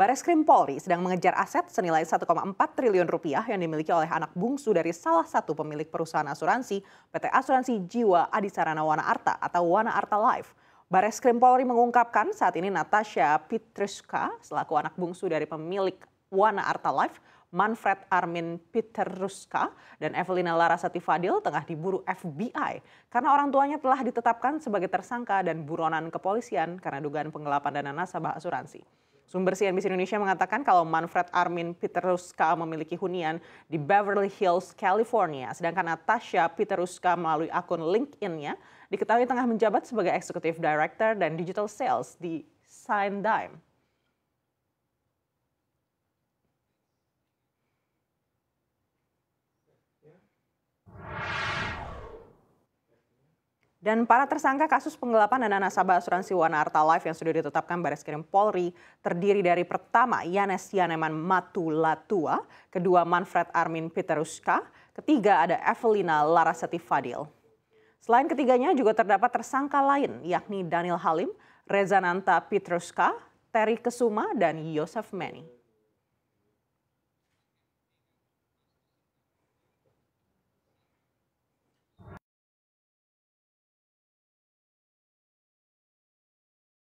Bareskrim Polri sedang mengejar aset senilai 1,4 triliun rupiah yang dimiliki oleh anak bungsu dari salah satu pemilik perusahaan asuransi PT Asuransi Jiwa Adisarana Wana Arta atau Wana Arta Life. Bareskrim Polri mengungkapkan saat ini Natasha Petruska selaku anak bungsu dari pemilik Wana Arta Life, Manfred Armin Petruska dan Evelina Larasati Fadil tengah diburu FBI karena orang tuanya telah ditetapkan sebagai tersangka dan buronan kepolisian karena dugaan penggelapan dana nasabah asuransi. Sumber CNBC Indonesia mengatakan kalau Manfred Armin Peteruska memiliki hunian di Beverly Hills, California, sedangkan Natasha Peteruska melalui akun LinkedIn-nya diketahui tengah menjabat sebagai Executive Director dan Digital Sales di Dime. Dan para tersangka kasus penggelapan dana nasabah asuransi Wanarta Life yang sudah ditetapkan Baris Krim Polri terdiri dari pertama Yanes Yaneman Matulatua, kedua Manfred Armin Peteruska, ketiga ada Evelina Larasati Fadil. Selain ketiganya juga terdapat tersangka lain yakni Daniel Halim, Reza Nanta Petruska, Terry Kesuma, dan Yosef Meni.